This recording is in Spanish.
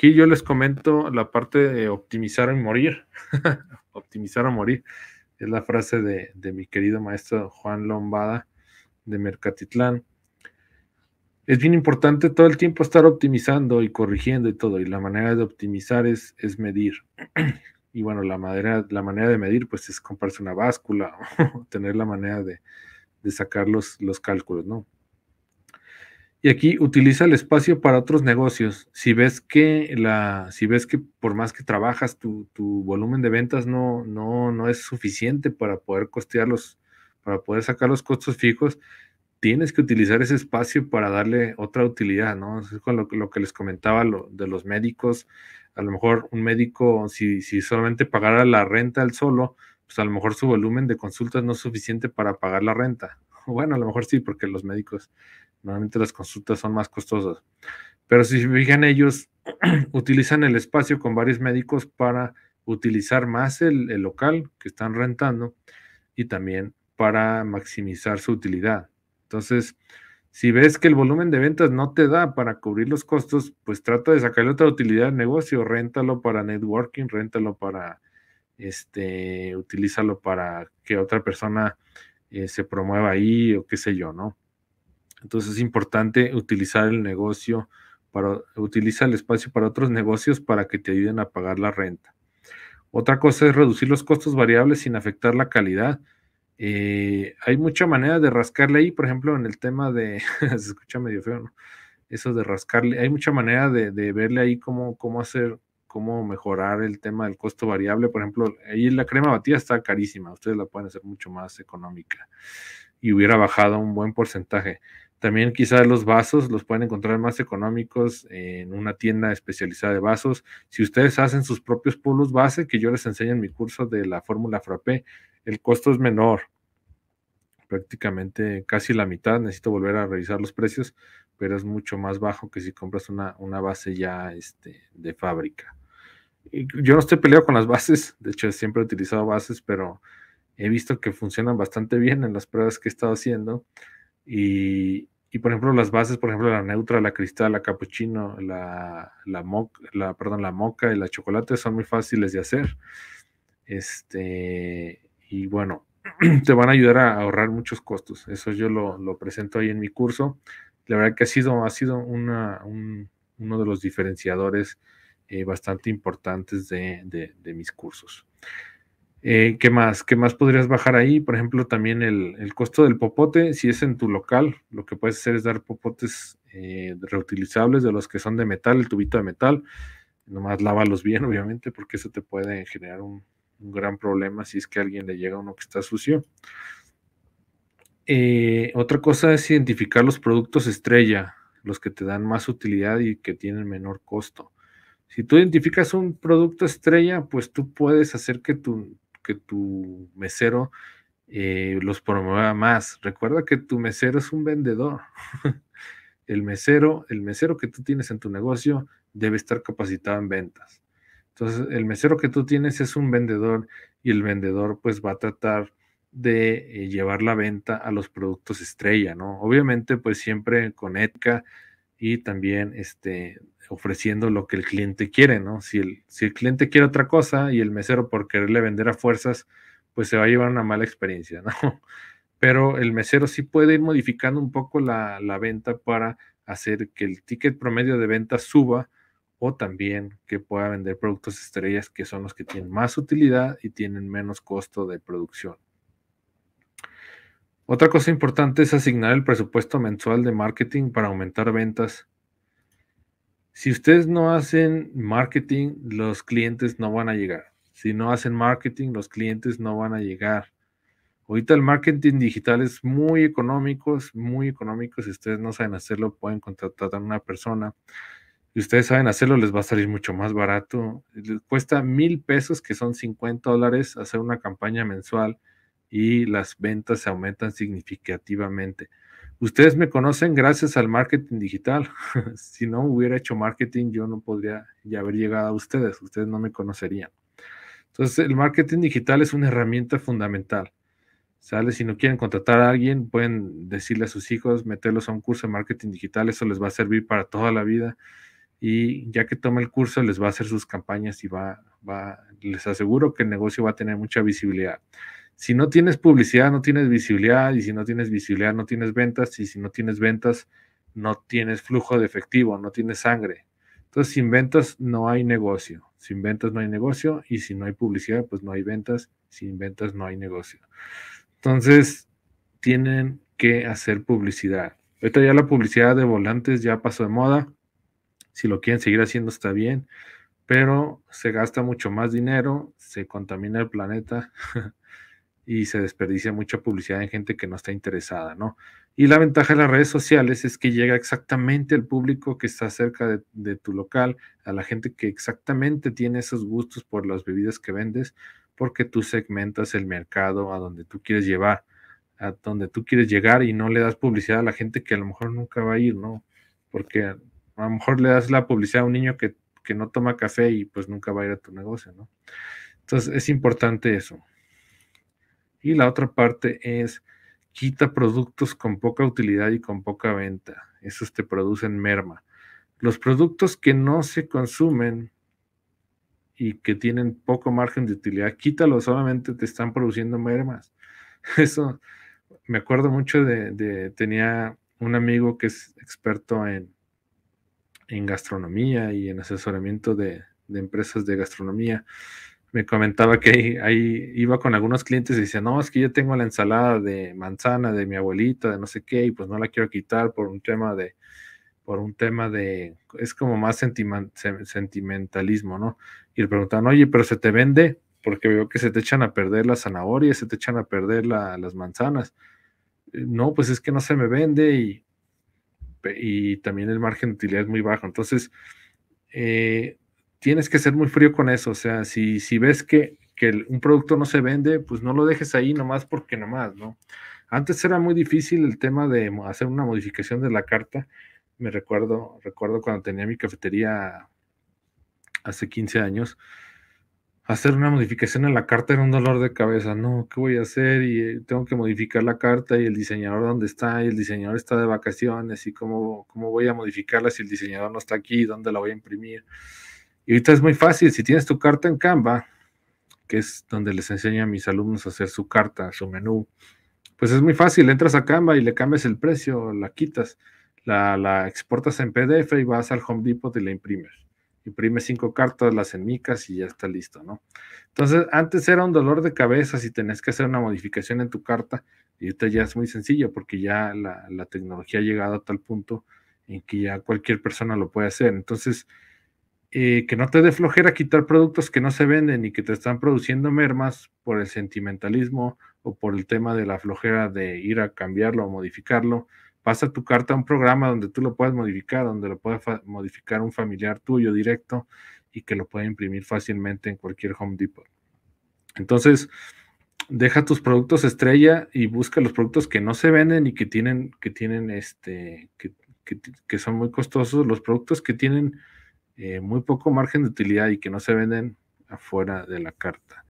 Aquí yo les comento la parte de optimizar o morir. optimizar o morir. Es la frase de, mi querido maestro Juan Lombada de Mercatitlán es bien importante todo el tiempo estar optimizando y corrigiendo y todo. Y la manera de optimizar es, medir. Y bueno, la manera, la manera de medir pues es comprarse una báscula o tener la manera de, sacar los, los cálculos, ¿no? Y aquí utiliza el espacio para otros negocios. Si ves que la, si ves que por más que trabajas, tu, volumen de ventas no, no, no es suficiente para poder costearlos, para poder sacar los costos fijos, tienes que utilizar ese espacio para darle otra utilidad, ¿no? Es con lo, lo que les comentaba lo, de los médicos. A lo mejor un médico, si, si solamente pagara la renta él solo, pues a lo mejor su volumen de consultas no es suficiente para pagar la renta. Bueno, a lo mejor sí, porque los médicos Normalmente las consultas son más costosas. Pero si se fijan ellos, utilizan el espacio con varios médicos para utilizar más el, local que están rentando y también para maximizar su utilidad. Entonces, si ves que el volumen de ventas no te da para cubrir los costos, pues trata de sacarle otra utilidad al negocio, réntalo para networking, réntalo para, este, utilízalo para que otra persona eh, se promueva ahí o qué sé yo, ¿no? Entonces es importante utilizar el negocio para utiliza el espacio para otros negocios para que te ayuden a pagar la renta. Otra cosa es reducir los costos variables sin afectar la calidad. Eh, hay mucha manera de rascarle ahí, por ejemplo, en el tema de, se escucha medio feo, ¿no? Eso de rascarle, hay mucha manera de, verle ahí cómo, cómo hacer, cómo mejorar el tema del costo variable. Por ejemplo, ahí la crema batida está carísima, ustedes la pueden hacer mucho más económica y hubiera bajado un buen porcentaje. También quizás los vasos los pueden encontrar más económicos en una tienda especializada de vasos. Si ustedes hacen sus propios polos base, que yo les enseño en mi curso de la fórmula frappé, el costo es menor, prácticamente casi la mitad. Necesito volver a revisar los precios, pero es mucho más bajo que si compras una, una base ya este, de fábrica. yo no estoy peleado con las bases, de hecho siempre he utilizado bases, pero he visto que funcionan bastante bien en las pruebas que he estado haciendo. Y, y por ejemplo, las bases, por ejemplo, la neutra, la cristal, la capuchino, la, la, perdón, la moca y la chocolate son muy fáciles de hacer. Este, y bueno, te van a ayudar a ahorrar muchos costos. Eso yo lo, lo presento ahí en mi curso. La verdad que ha sido, ha sido uno de los diferenciadores eh, bastante importantes de mis cursos. Eh, ¿Qué más? ¿Qué más podrías bajar ahí? Por ejemplo, también el, costo del popote. Si es en tu local, lo que puedes hacer es dar popotes eh, reutilizables de los que son de metal, el tubito de metal. Nomás lávalos bien, obviamente, porque eso te puede generar un, gran problema si es que a alguien le llega uno que está sucio. Eh, otra cosa es identificar los productos estrella, los que te dan más utilidad y que tienen menor costo. Si tú identificas un producto estrella, pues tú puedes hacer que tu, que tu mesero eh, los promueva más. Recuerda que tu mesero es un vendedor. el mesero, el mesero que tú tienes en tu negocio debe estar capacitado en ventas. Entonces, el mesero que tú tienes es un vendedor y el vendedor pues va a tratar de eh, llevar la venta a los productos estrella, ¿no? Obviamente pues siempre con ética y también este ofreciendo lo que el cliente quiere, ¿no? Si el, si el cliente quiere otra cosa y el mesero por quererle vender a fuerzas, pues se va a llevar una mala experiencia, ¿no? Pero el mesero sí puede ir modificando un poco la, la venta para hacer que el ticket promedio de venta suba o también que pueda vender productos estrellas que son los que tienen más utilidad y tienen menos costo de producción. Otra cosa importante es asignar el presupuesto mensual de marketing para aumentar ventas si ustedes no hacen marketing, los clientes no van a llegar. Si no hacen marketing, los clientes no van a llegar. Ahorita el marketing digital es muy económico, es muy económico. Si ustedes no saben hacerlo, pueden contratar a una persona. Si ustedes saben hacerlo, les va a salir mucho más barato. Les cuesta mil pesos, que son 50 dólares, hacer una campaña mensual y las ventas se aumentan significativamente. Ustedes me conocen gracias al marketing digital. si no hubiera hecho marketing, yo no podría ya haber llegado a ustedes. Ustedes no me conocerían. Entonces, el marketing digital es una herramienta fundamental. ¿Sale? Si no quieren contratar a alguien, pueden decirle a sus hijos, meterlos a un curso de marketing digital. Eso les va a servir para toda la vida. Y ya que toma el curso, les va a hacer sus campañas y va, va, les aseguro que el negocio va a tener mucha visibilidad. Si no tienes publicidad, no tienes visibilidad, y si no tienes visibilidad, no tienes ventas, y si no tienes ventas, no tienes flujo de efectivo, no tienes sangre. Entonces, sin ventas no hay negocio. Sin ventas no hay negocio, y si no hay publicidad, pues no hay ventas. Sin ventas no hay negocio. Entonces, tienen que hacer publicidad. Ahorita ya la publicidad de volantes ya pasó de moda. Si lo quieren seguir haciendo está bien, pero se gasta mucho más dinero, se contamina el planeta y se desperdicia mucha publicidad en gente que no está interesada, ¿no? Y la ventaja de las redes sociales es que llega exactamente al público que está cerca de, tu local, a la gente que exactamente tiene esos gustos por las bebidas que vendes, porque tú segmentas el mercado a donde tú quieres llevar, a donde tú quieres llegar y no le das publicidad a la gente que a lo mejor nunca va a ir, ¿no? Porque a lo mejor le das la publicidad a un niño que, que no toma café y pues nunca va a ir a tu negocio, ¿no? Entonces es importante eso. Y la otra parte es quita productos con poca utilidad y con poca venta. Esos te producen merma. Los productos que no se consumen y que tienen poco margen de utilidad, quítalos, solamente te están produciendo mermas. Eso me acuerdo mucho de, tenía un amigo que es experto en, en gastronomía y en asesoramiento de, de empresas de gastronomía me comentaba que ahí, iba con algunos clientes y decía, no, es que yo tengo la ensalada de manzana de mi abuelita, de no sé qué, y pues no la quiero quitar por un tema de, por un tema de, es como más sentimentalismo, ¿no? Y le preguntaban, oye, pero se te vende, porque veo que se te echan a perder las zanahorias, se te echan a perder las manzanas. Eh, no, pues es que no se me vende y, y también el margen de utilidad es muy bajo. Entonces, eh, tienes que ser muy frío con eso. O sea, si, si ves que, un producto no se vende, pues no lo dejes ahí nomás porque nomás, ¿no? Antes era muy difícil el tema de hacer una modificación de la carta. Me recuerdo, recuerdo cuando tenía mi cafetería hace 15 años, hacer una modificación en la carta era un dolor de cabeza. No, ¿qué voy a hacer? Y eh, tengo que modificar la carta y el diseñador dónde está y el diseñador está de vacaciones y cómo, cómo voy a modificarla si el diseñador no está aquí, dónde la voy a imprimir. Y ahorita es muy fácil, si tienes tu carta en Canva, que es donde les enseño a mis alumnos a hacer su carta, su menú, pues es muy fácil, entras a Canva y le cambias el precio, la quitas, la, exportas en PDF y vas al Home Depot y la imprimes. Imprimes cinco cartas, las enmicas y ya está listo, ¿no? Entonces, antes era un dolor de cabeza si tenés que hacer una modificación en tu carta y ahorita ya es muy sencillo porque ya la, la tecnología ha llegado a tal punto en que ya cualquier persona lo puede hacer. Entonces, eh, que no te dé flojera quitar productos que no se venden y que te están produciendo mermas por el sentimentalismo o por el tema de la flojera de ir a cambiarlo o modificarlo. Pasa tu carta a un programa donde tú lo puedas modificar, donde lo pueda modificar un familiar tuyo directo y que lo pueda imprimir fácilmente en cualquier Home Depot. Entonces, deja tus productos estrella y busca los productos que no se venden y que tienen, que tienen este, que, que son muy costosos, los productos que tienen eh, muy poco margen de utilidad y que no se venden afuera de la carta.